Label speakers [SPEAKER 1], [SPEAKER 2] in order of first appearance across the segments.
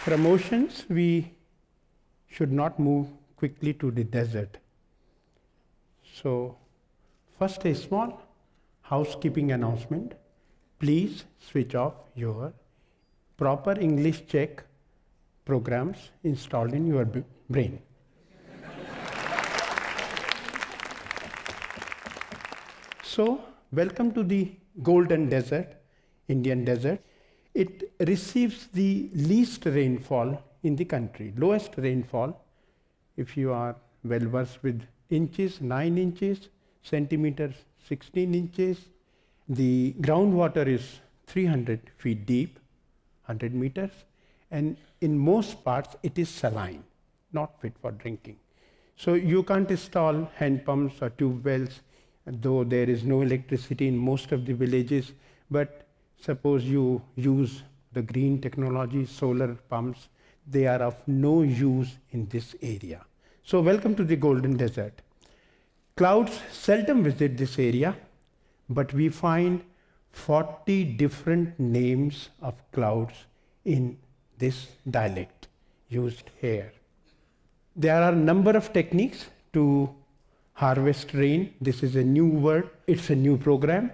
[SPEAKER 1] For emotions, we should not move quickly to the desert. So, first, a small housekeeping announcement. Please switch off your proper English check programs installed in your brain. so, welcome to the Golden Desert, Indian Desert. It receives the least rainfall in the country, lowest rainfall. If you are well versed with inches, 9 inches, centimeters, 16 inches, the groundwater is 300 feet deep 100 meters. And in most parts, it is saline, not fit for drinking. So you can't install hand pumps or tube wells, though there is no electricity in most of the villages. But suppose you use the green technology, solar pumps, they are of no use in this area. So welcome to the Golden Desert. Clouds seldom visit this area, but we find 40 different names of clouds in this dialect used here. There are a number of techniques to harvest rain. This is a new word. It's a new program.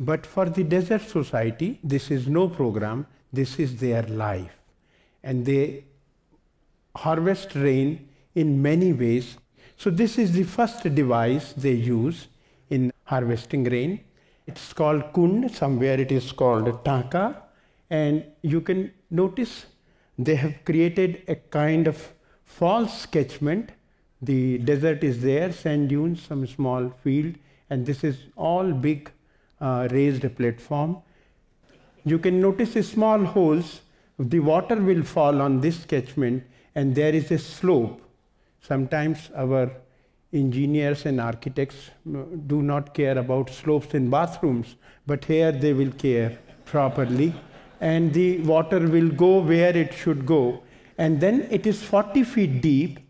[SPEAKER 1] But for the Desert Society, this is no program. This is their life. And they harvest rain in many ways. So this is the first device they use in harvesting rain. It's called Kund, somewhere it is called Taka. And you can notice they have created a kind of false catchment. The desert is there, sand dunes, some small field, and this is all big uh, raised platform. You can notice the small holes. The water will fall on this catchment, and there is a slope. Sometimes our engineers and architects mm, do not care about slopes in bathrooms, but here they will care properly. And the water will go where it should go. And then it is 40 feet deep.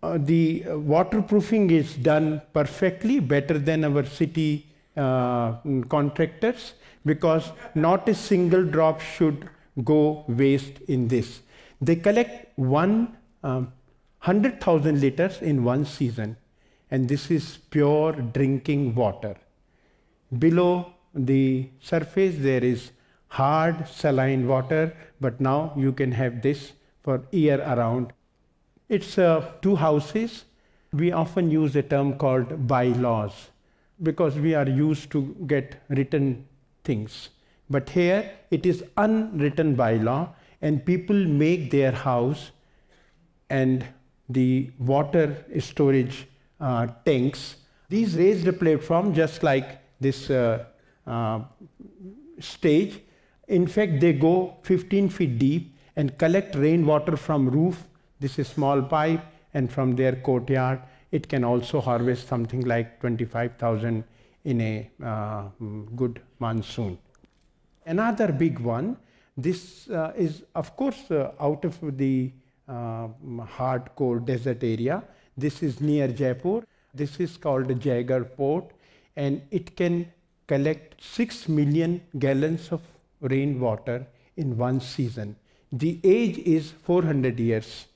[SPEAKER 1] Uh, the waterproofing is done perfectly, better than our city uh, mm, contractors, because not a single drop should go waste in this. They collect one um, 100,000 liters in one season. And this is pure drinking water. Below the surface there is hard saline water, but now you can have this for year around. It's uh, two houses. We often use a term called bylaws because we are used to get written things. But here it is unwritten bylaw and people make their house and the water storage uh, tanks. These raised a platform just like this uh, uh, stage. In fact, they go 15 feet deep and collect rainwater from roof. This is small pipe and from their courtyard. It can also harvest something like 25,000 in a uh, good monsoon. Another big one, this uh, is of course uh, out of the uh, hardcore desert area. This is near Jaipur. This is called Jagar Port and it can collect 6 million gallons of rainwater in one season. The age is 400 years.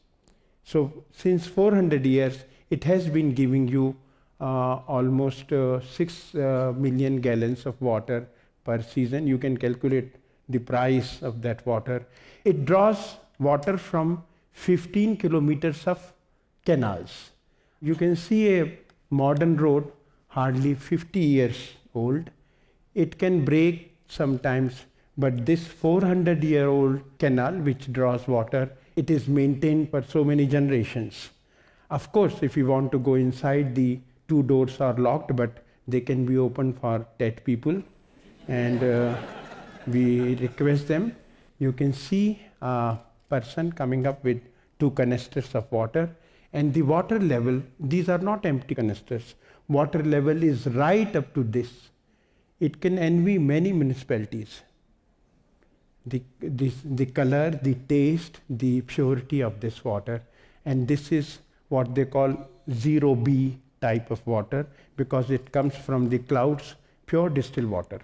[SPEAKER 1] So since 400 years, it has been giving you uh, almost uh, six uh, million gallons of water per season. You can calculate the price of that water. It draws water from 15 kilometers of canals. You can see a modern road, hardly 50 years old. It can break sometimes, but this 400 year old canal which draws water, it is maintained for so many generations. Of course, if you want to go inside, the two doors are locked, but they can be opened for dead people. And uh, we request them. You can see uh, person coming up with two canisters of water and the water level, these are not empty canisters, water level is right up to this. It can envy many municipalities. The, the, the color, the taste, the purity of this water and this is what they call zero B type of water because it comes from the clouds, pure distilled water.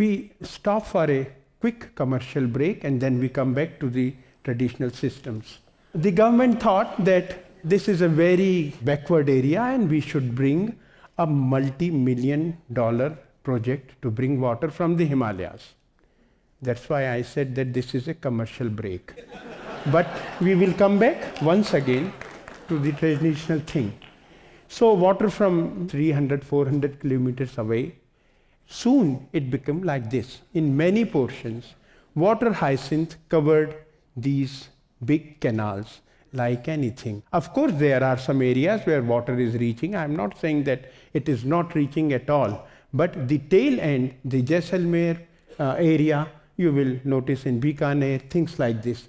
[SPEAKER 1] We stop for a quick commercial break and then we come back to the traditional systems. The government thought that this is a very backward area and we should bring a multi-million dollar project to bring water from the Himalayas. That's why I said that this is a commercial break. but we will come back once again to the traditional thing. So water from 300, 400 kilometers away Soon it became like this. In many portions, water hyacinth covered these big canals like anything. Of course, there are some areas where water is reaching. I'm not saying that it is not reaching at all. But the tail end, the Jaisalmer uh, area, you will notice in Bikaner, things like this.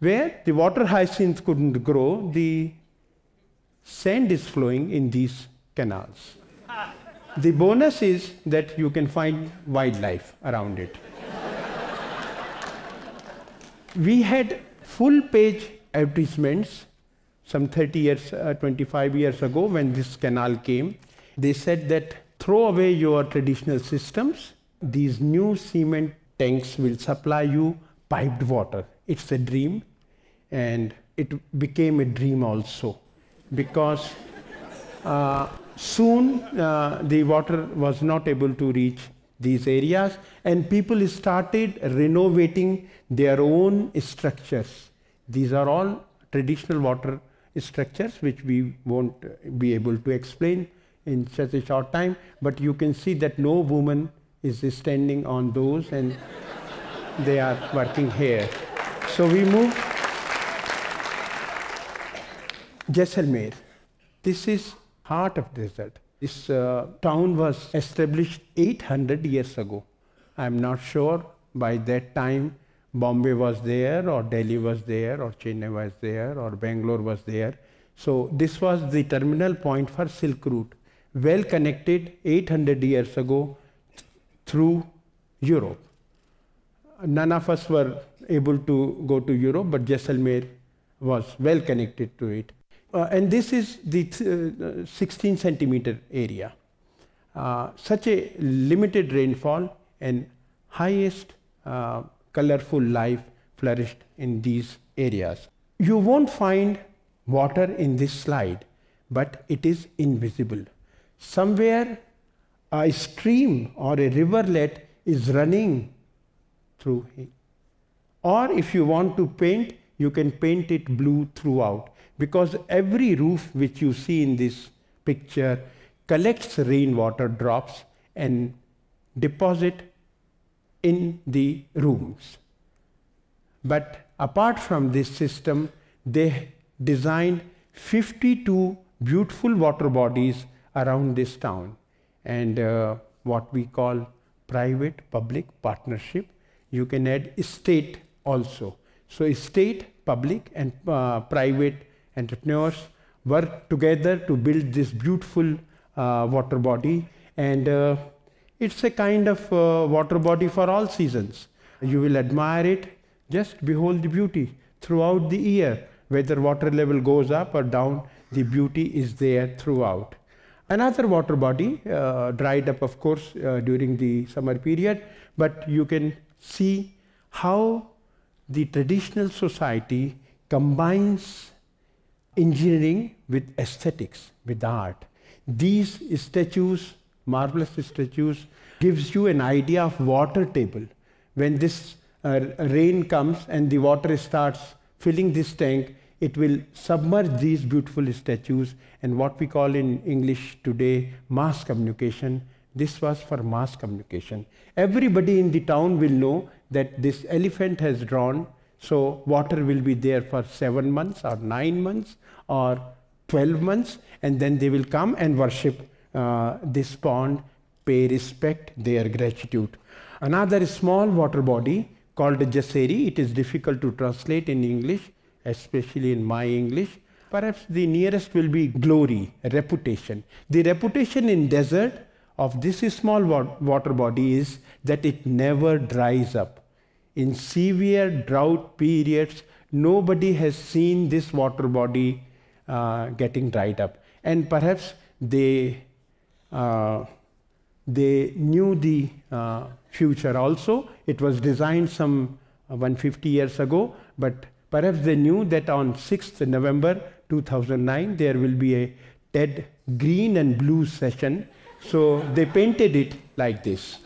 [SPEAKER 1] Where the water hyacinth couldn't grow, the sand is flowing in these canals. The bonus is that you can find wildlife around it. we had full page advertisements some 30 years, uh, 25 years ago when this canal came. They said that throw away your traditional systems. These new cement tanks will supply you piped water. It's a dream. And it became a dream also because uh, soon uh, the water was not able to reach these areas and people started renovating their own structures. These are all traditional water structures which we won't be able to explain in such a short time, but you can see that no woman is standing on those and they are working here. So we move Jaisalmer. This is heart of desert. This uh, town was established 800 years ago. I'm not sure by that time Bombay was there or Delhi was there or Chennai was there or Bangalore was there. So this was the terminal point for Silk Route, well connected 800 years ago through Europe. None of us were able to go to Europe, but Jaisalmer was well connected to it. Uh, and this is the uh, 16 centimeter area. Uh, such a limited rainfall and highest colorful life flourished in these areas. You won't find water in this slide, but it is invisible. Somewhere a stream or a riverlet is running through it. Or if you want to paint, you can paint it blue throughout because every roof which you see in this picture collects rainwater drops and deposit in the rooms. But apart from this system, they designed 52 beautiful water bodies around this town and uh, what we call private public partnership. You can add state also. So state, public and uh, private entrepreneurs work together to build this beautiful uh, water body. And uh, it's a kind of uh, water body for all seasons. You will admire it, just behold the beauty throughout the year. Whether water level goes up or down, the beauty is there throughout. Another water body uh, dried up, of course, uh, during the summer period, but you can see how the traditional society combines engineering with aesthetics, with art. These statues, marvelous statues, gives you an idea of water table. When this uh, rain comes and the water starts filling this tank, it will submerge these beautiful statues and what we call in English today mass communication. This was for mass communication. Everybody in the town will know that this elephant has drawn so water will be there for seven months or nine months or 12 months and then they will come and worship uh, this pond, pay respect, their gratitude. Another small water body called Jaseri, it is difficult to translate in English, especially in my English. Perhaps the nearest will be glory, reputation. The reputation in desert of this small water body is that it never dries up in severe drought periods, nobody has seen this water body uh, getting dried up. And perhaps they, uh, they knew the uh, future also. It was designed some uh, 150 years ago, but perhaps they knew that on 6th November 2009, there will be a dead green and blue session. So they painted it like this.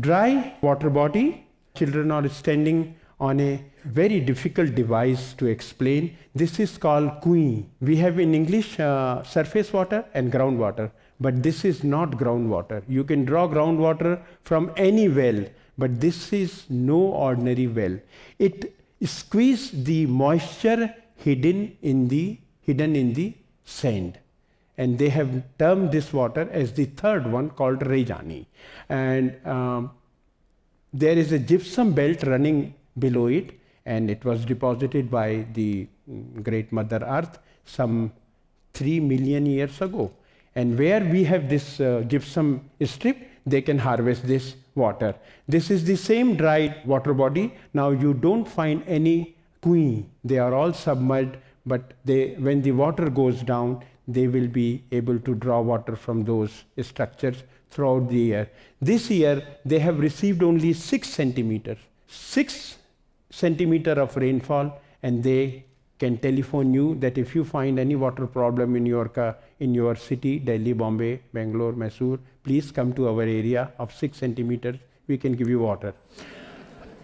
[SPEAKER 1] dry water body. Children are standing on a very difficult device to explain. This is called kui. We have in English uh, surface water and groundwater, but this is not groundwater. You can draw groundwater from any well, but this is no ordinary well. It squeezes the moisture hidden in the hidden in the sand. And they have termed this water as the third one called Rejani. And um, there is a gypsum belt running below it, and it was deposited by the mm, great Mother Earth some three million years ago. And where we have this uh, gypsum strip, they can harvest this water. This is the same dried water body. Now you don't find any kui. They are all submerged, but they, when the water goes down, they will be able to draw water from those structures throughout the year. This year, they have received only 6 centimeters, 6 centimeter of rainfall and they can telephone you that if you find any water problem in your, in your city, Delhi, Bombay, Bangalore, Mysore, please come to our area of 6 centimeters, we can give you water.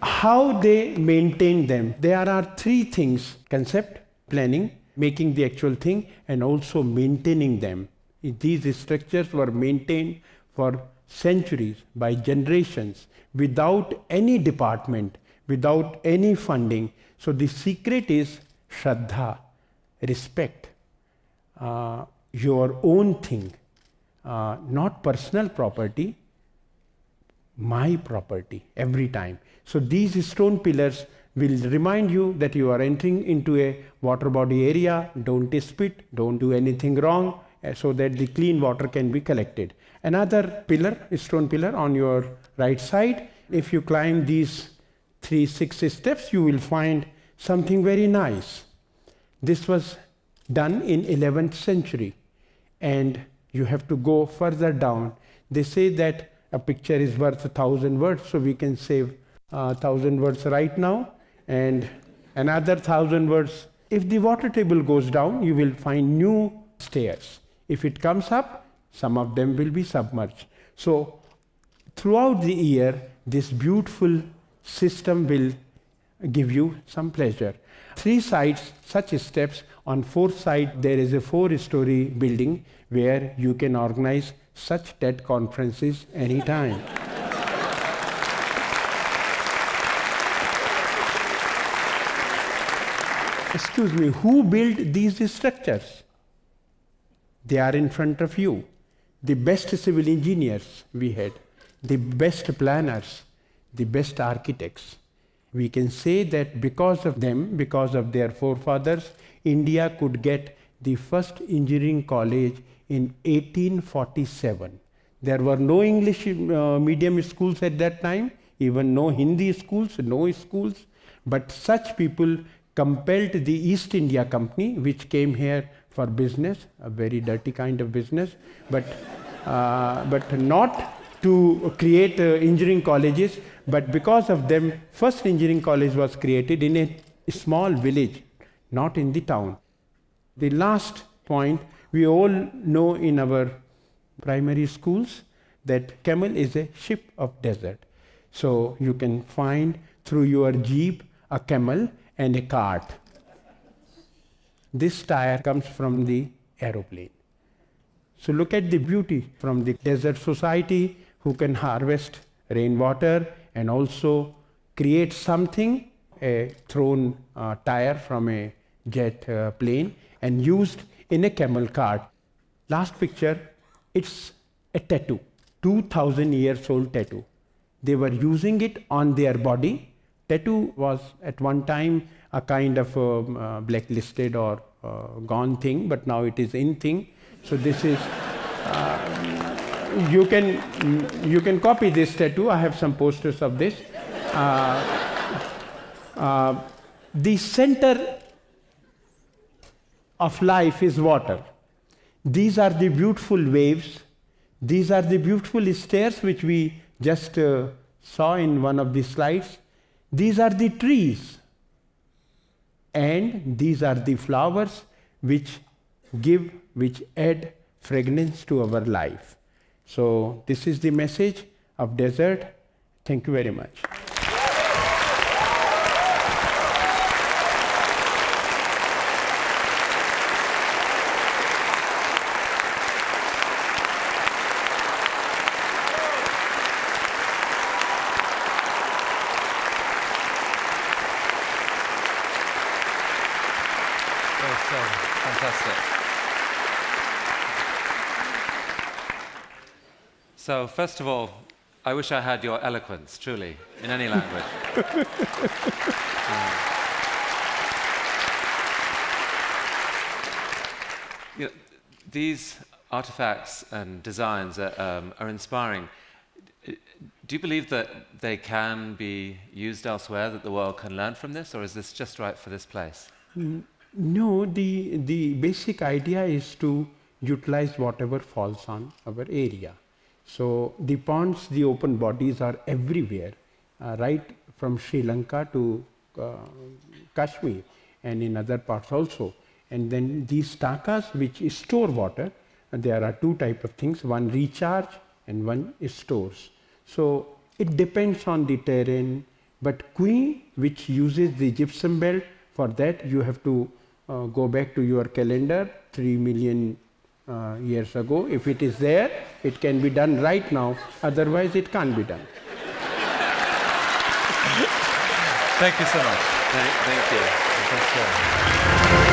[SPEAKER 1] How they maintain them, there are three things, concept, planning, making the actual thing and also maintaining them. These structures were maintained for centuries, by generations, without any department, without any funding. So the secret is Shraddha, respect, uh, your own thing, uh, not personal property, my property every time. So these stone pillars will remind you that you are entering into a water body area. Don't spit, don't do anything wrong eh, so that the clean water can be collected. Another pillar, stone pillar on your right side. If you climb these three, six steps, you will find something very nice. This was done in 11th century and you have to go further down. They say that a picture is worth a thousand words, so we can save a uh, thousand words right now and another thousand words. If the water table goes down, you will find new stairs. If it comes up, some of them will be submerged. So throughout the year, this beautiful system will give you some pleasure. Three sides, such steps. On fourth side, there is a four-story building where you can organize such TED conferences anytime. excuse me, who built these structures? They are in front of you. The best civil engineers we had, the best planners, the best architects. We can say that because of them, because of their forefathers, India could get the first engineering college in 1847. There were no English uh, medium schools at that time, even no Hindi schools, no schools, but such people compelled the East India Company, which came here for business, a very dirty kind of business, but, uh, but not to create uh, engineering colleges, but because of them, first engineering college was created in a small village, not in the town. The last point, we all know in our primary schools that camel is a ship of desert. So you can find through your jeep a camel and a cart. This tire comes from the aeroplane. So look at the beauty from the desert society who can harvest rainwater and also create something, a thrown uh, tire from a jet uh, plane and used in a camel cart. Last picture, it's a tattoo, 2000 years old tattoo. They were using it on their body tattoo was at one time a kind of um, uh, blacklisted or uh, gone thing, but now it is in thing. So this is, uh, you, can, you can copy this tattoo. I have some posters of this. Uh, uh, the center of life is water. These are the beautiful waves. These are the beautiful stairs which we just uh, saw in one of the slides. These are the trees and these are the flowers which give, which add fragrance to our life. So this is the message of desert. Thank you very much. Fantastic. So, first of all, I wish I had your eloquence, truly, in any language. um, you know, these artifacts and designs are, um, are inspiring. Do you believe that they can be used elsewhere, that the world can learn from this, or is this just right for this place? Mm-hmm. No, the, the basic idea is to utilize whatever falls on our area. So the ponds, the open bodies are everywhere, uh, right from Sri Lanka to uh, Kashmir and in other parts also. And then these takas which store water, there are two type of things, one recharge and one stores. So it depends on the terrain, but Kui which uses the gypsum belt, for that you have to uh, go back to your calendar 3 million uh, years ago. If it is there, it can be done right now. Otherwise, it can't be done. Thank you so much. Thank, thank you. Thank you.